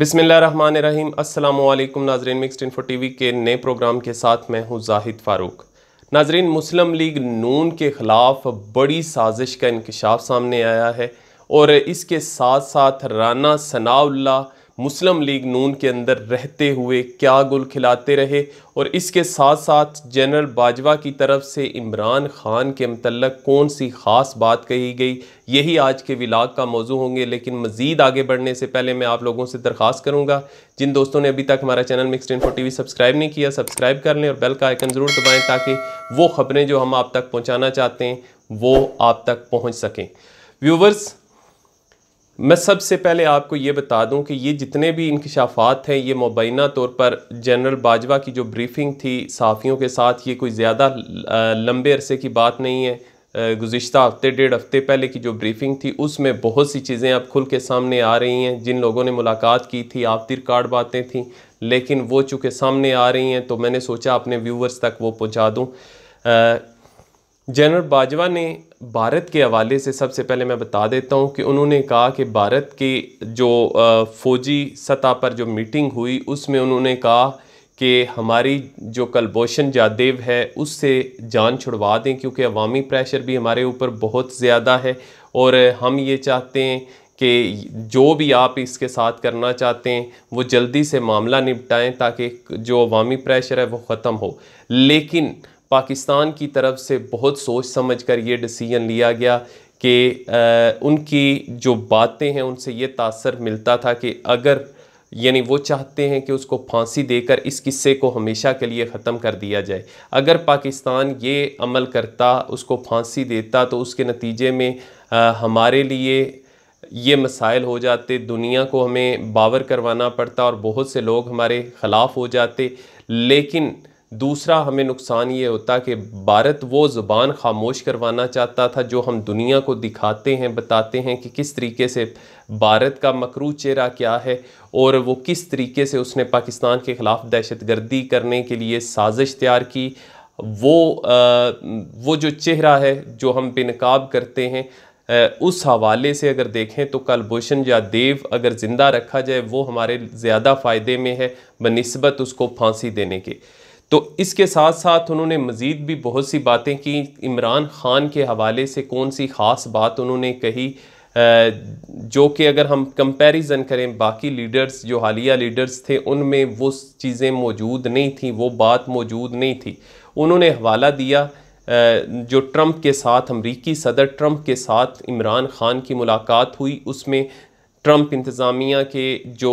बिसमीम् अल्लाम नाजरीन mixed info we के नए प्रोग्राम के साथ मैं हूँ जाहिद फ़ारूक नाजरीन मुस्लिम लीग नून के ख़िलाफ़ बड़ी साजिश का इंकशाफ सामने आया है और इसके साथ साथ राना सनाउल्ला मुस्लिम लीग नून के अंदर रहते हुए क्या गुल खिलाते रहे और इसके साथ साथ जनरल बाजवा की तरफ से इमरान खान के मतलब कौन सी ख़ास बात कही गई यही आज के विलाग का मौजू होंगे लेकिन मज़ीद आगे बढ़ने से पहले मैं आप लोगों से दरख्वास्त करूँगा जिन दोस्तों ने अभी तक हमारा channel mixed T V subscribe नहीं किया सब्सक्राइब कर लें और बेल का आइकन ज़रूर दबाएँ ताकि वो ख़बरें जो हम आप तक पहुँचाना चाहते हैं वो आप तक पहुँच सकें व्यूवर्स मैं सबसे पहले आपको ये बता दूं कि ये जितने भी इंकशाफात हैं ये मुबैना तौर पर जनरल बाजवा की जो ब्रीफिंग थी साफ़ियों के साथ ये कोई ज़्यादा लंबे अरसे की बात नहीं है गुज्त हफ्ते डेढ़ हफ्ते पहले की जो ब्रीफिंग थी उसमें बहुत सी चीज़ें अब खुल के सामने आ रही हैं जिन लोगों ने मुलाकात की थी आपतिर कार्ड बातें थी लेकिन वो चूँकि सामने आ रही हैं तो मैंने सोचा अपने व्यूवर्स तक वो पहुँचा दूँ जनरल बाजवा ने भारत के हवाले से सबसे पहले मैं बता देता हूं कि उन्होंने कहा कि भारत की जो फ़ौजी सतह पर जो मीटिंग हुई उसमें उन्होंने कहा कि हमारी जो कलभूषण जादेव है उससे जान छुड़वा दें क्योंकि अवामी प्रेशर भी हमारे ऊपर बहुत ज़्यादा है और हम ये चाहते हैं कि जो भी आप इसके साथ करना चाहते हैं वो जल्दी से मामला निपटाएं ताकि जो अवामी प्रेशर है वो ख़त्म हो लेकिन पाकिस्तान की तरफ से बहुत सोच समझ कर ये डिसीजन लिया गया कि उनकी जो बातें हैं उनसे ये तासर मिलता था कि अगर यानी वो चाहते हैं कि उसको फांसी देकर इस किस्से को हमेशा के लिए ख़त्म कर दिया जाए अगर पाकिस्तान ये अमल करता उसको फांसी देता तो उसके नतीजे में आ, हमारे लिए ये मसाइल हो जाते दुनिया को हमें बावर करवाना पड़ता और बहुत से लोग हमारे ख़िलाफ़ हो जाते लेकिन दूसरा हमें नुकसान ये होता कि भारत वो ज़ुबान खामोश करवाना चाहता था जो हम दुनिया को दिखाते हैं बताते हैं कि किस तरीके से भारत का मकरू चेहरा क्या है और वो किस तरीके से उसने पाकिस्तान के ख़िलाफ़ दहशत गर्दी करने के लिए साजिश तैयार की वो आ, वो जो चेहरा है जो हम बेनकाब करते हैं उस हवाले से अगर देखें तो कलभूषण या देव अगर ज़िंदा रखा जाए वो हमारे ज़्यादा फ़ायदे में है बनस्बत उसको फांसी देने के तो इसके साथ साथ उन्होंने मज़ीद भी बहुत सी बातें की इमरान ख़ान के हवाले से कौन सी ख़ास बात उन्होंने कही जो कि अगर हम कंपैरिजन करें बाकी लीडर्स जो हालिया लीडर्स थे उनमें वो चीज़ें मौजूद नहीं थी वो बात मौजूद नहीं थी उन्होंने हवाला दिया जो ट्रंप के साथ अमरीकी सदर ट्रंप के साथ इमरान ख़ान की मुलाकात हुई उसमें ट्रम्प इंतज़ामिया के जो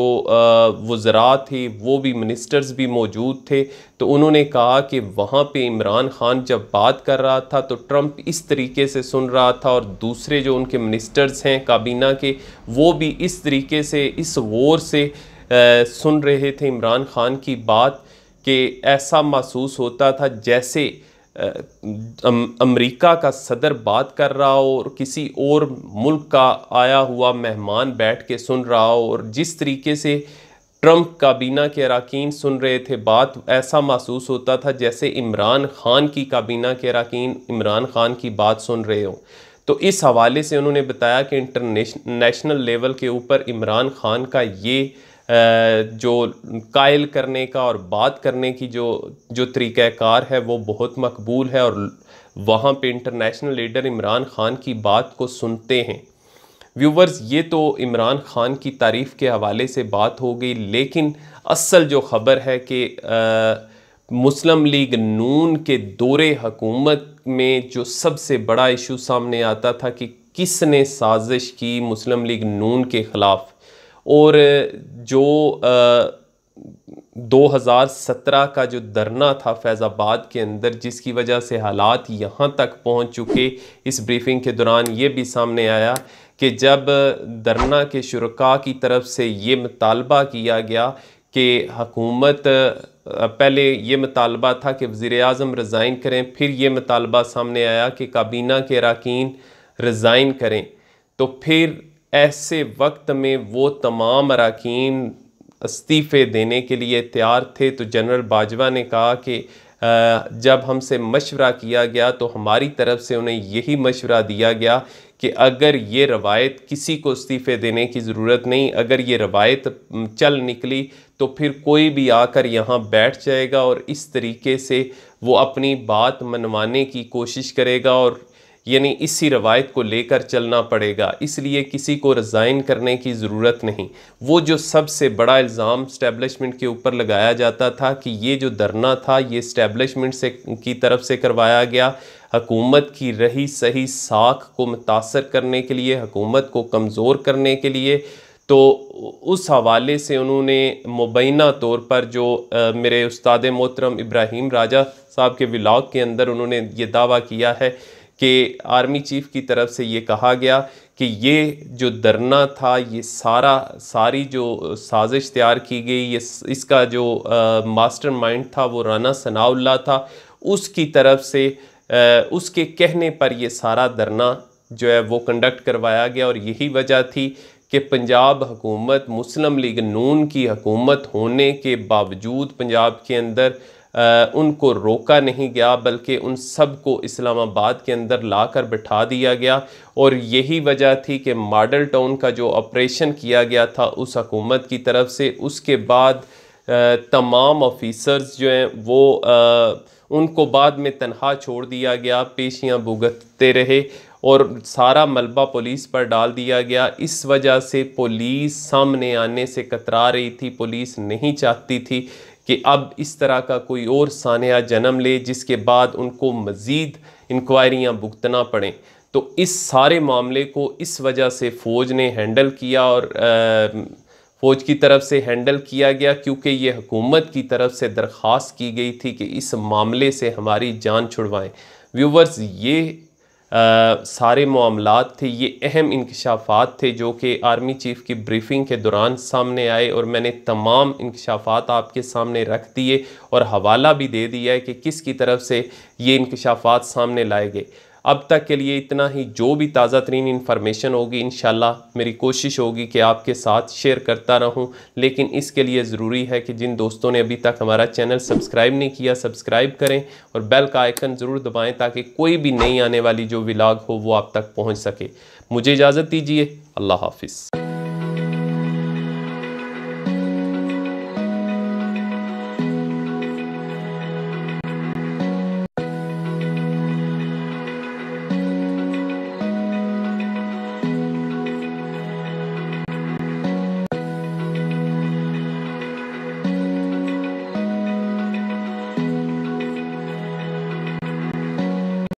वज़रा थे वो भी मिनिस्टर्स भी मौजूद थे तो उन्होंने कहा कि वहाँ पे इमरान खान जब बात कर रहा था तो ट्रंप इस तरीके से सुन रहा था और दूसरे जो उनके मिनिस्टर्स हैं काबीना के वो भी इस तरीके से इस वोर से आ, सुन रहे थे इमरान खान की बात कि ऐसा महसूस होता था जैसे अमेरिका का सदर बात कर रहा हो और किसी और मुल्क का आया हुआ मेहमान बैठ के सुन रहा हो और जिस तरीके से ट्रंप काबीना के अरकान सुन रहे थे बात ऐसा महसूस होता था जैसे इमरान खान की काबीना के अरकान इमरान खान की बात सुन रहे हो तो इस हवाले से उन्होंने बताया कि इंटरनेशनल लेवल के ऊपर इमरान खान का ये जो कायल करने का और बात करने की जो जो तरीक़ाकार है वो बहुत मकबूल है और वहाँ पे इंटरनेशनल लीडर इमरान ख़ान की बात को सुनते हैं व्यूवर्स ये तो इमरान ख़ान की तारीफ़ के हवाले से बात हो गई लेकिन असल जो ख़बर है कि मुस्लिम लीग नून के दौरे हकूमत में जो सबसे बड़ा इशू सामने आता था कि किसने साजिश की मुस्लिम लीग नून के ख़िलाफ़ और जो आ, 2017 का जो धरना था फैज़ाबाद के अंदर जिसकी वजह से हालात यहाँ तक पहुँच चुके इस ब्रीफिंग के दौरान ये भी सामने आया कि जब धरना के शुरा की तरफ से ये मुतालबा किया गया कि हकूमत पहले ये मुतालबा था कि वज़ी अजम रिज़ाइन करें फिर ये मुतालबा सामने आया कि काबीना के अरकान रिज़ाइन करें तो फिर ऐसे वक्त में वो तमाम अरकान इस्तीफ़े देने के लिए तैयार थे तो जनरल बाजवा ने कहा कि जब हमसे मशवरा किया गया तो हमारी तरफ से उन्हें यही मशवरा दिया गया कि अगर ये रवायत किसी को इस्तीफ़े देने की ज़रूरत नहीं अगर ये रवायत चल निकली तो फिर कोई भी आकर यहाँ बैठ जाएगा और इस तरीके से वो अपनी बात मनवाने की कोशिश करेगा और यानी इसी रवायत को लेकर चलना पड़ेगा इसलिए किसी को रिज़ाइन करने की ज़रूरत नहीं वो जो सबसे बड़ा इल्ज़ाम स्टैब्लिशमेंट के ऊपर लगाया जाता था कि ये जो धरना था ये स्टैब्लिशमेंट से की तरफ से करवाया गया हकूमत की रही सही साख को मुतासर करने के लिए हकूमत को कमज़ोर करने के लिए तो उस हवाले से उन्होंने मुबैना तौर पर जो आ, मेरे उस्ताद मोहतरम इब्राहिम राजा साहब के व्लाग के अंदर उन्होंने ये दावा किया है कि आर्मी चीफ़ की तरफ से ये कहा गया कि ये जो धरना था ये सारा सारी जो साजिश तैयार की गई ये इसका जो मास्टरमाइंड था वो राना सनाउल्ला था उसकी तरफ से आ, उसके कहने पर ये सारा धरना जो है वो कंडक्ट करवाया गया और यही वजह थी कि पंजाब हुकूमत मुस्लिम लीग नून की हकूमत होने के बावजूद पंजाब के अंदर उनको रोका नहीं गया बल्कि उन सब को इस्लामाबाद के अंदर लाकर बैठा दिया गया और यही वजह थी कि मॉडल टाउन का जो ऑपरेशन किया गया था उस हकूमत की तरफ से उसके बाद तमाम ऑफिसर्स जो हैं वो आ, उनको बाद में तनहा छोड़ दिया गया पेशियाँ भुगतते रहे और सारा मलबा पुलिस पर डाल दिया गया इस वजह से पुलिस सामने आने से कतरा रही थी पुलिस नहीं चाहती थी कि अब इस तरह का कोई और सानिया जन्म ले जिसके बाद उनको मज़ीद इंक्वायरियाँ भुगतना पड़ें तो इस सारे मामले को इस वजह से फ़ौज ने हैंडल किया और फ़ौज की तरफ से हैंडल किया गया क्योंकि ये हुकूमत की तरफ से दरख्वास्त की गई थी कि इस मामले से हमारी जान छुड़वाएं व्यूवर्स ये आ, सारे मामला थे ये अहम इंकशाफात थे जो कि आर्मी चीफ़ की ब्रीफिंग के दौरान सामने आए और मैंने तमाम इंकशाफात आपके सामने रख दिए और हवाला भी दे दिया है कि किसकी तरफ से ये इंकशाफात सामने लाए गए अब तक के लिए इतना ही जो भी ताज़ा तरीन इन्फॉर्मेशन होगी इन मेरी कोशिश होगी कि आपके साथ शेयर करता रहूँ लेकिन इसके लिए ज़रूरी है कि जिन दोस्तों ने अभी तक हमारा चैनल सब्सक्राइब नहीं किया सब्सक्राइब करें और बेल का आइकन ज़रूर दबाएँ ताकि कोई भी नई आने वाली जो विलाग हो वो आप तक पहुँच सके मुझे इजाज़त दीजिए अल्लाह हाफिज़